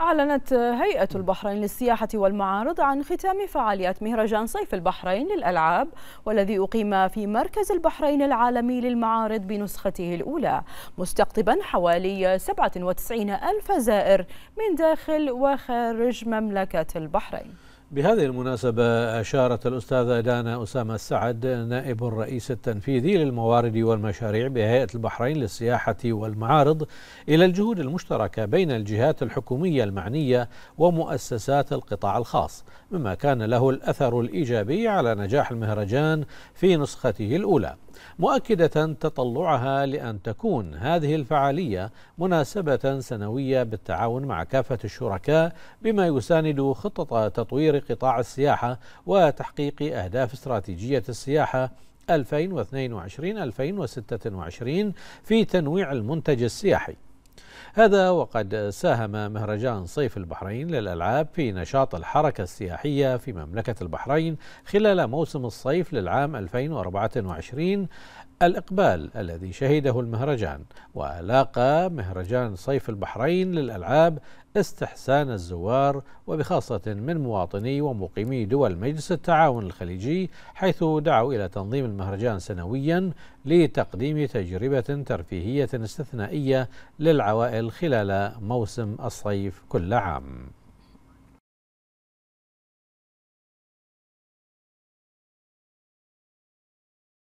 أعلنت هيئة البحرين للسياحة والمعارض عن ختام فعاليات مهرجان صيف البحرين للألعاب والذي أقيم في مركز البحرين العالمي للمعارض بنسخته الأولى مستقطبا حوالي 97 ألف زائر من داخل وخارج مملكة البحرين بهذه المناسبة أشارت الأستاذة دانا أسامة السعد نائب الرئيس التنفيذي للموارد والمشاريع بهيئة البحرين للسياحة والمعارض إلى الجهود المشتركة بين الجهات الحكومية المعنية ومؤسسات القطاع الخاص مما كان له الأثر الإيجابي على نجاح المهرجان في نسخته الأولى مؤكدة تطلعها لأن تكون هذه الفعالية مناسبة سنوية بالتعاون مع كافة الشركاء بما يساند خطط تطوير قطاع السياحة وتحقيق أهداف استراتيجية السياحة 2022-2026 في تنويع المنتج السياحي هذا وقد ساهم مهرجان صيف البحرين للألعاب في نشاط الحركة السياحية في مملكة البحرين خلال موسم الصيف للعام 2024 الإقبال الذي شهده المهرجان ولاقى مهرجان صيف البحرين للألعاب استحسان الزوار وبخاصة من مواطني ومقيمي دول مجلس التعاون الخليجي حيث دعوا إلى تنظيم المهرجان سنويا لتقديم تجربة ترفيهية استثنائية للعوائل خلال موسم الصيف كل عام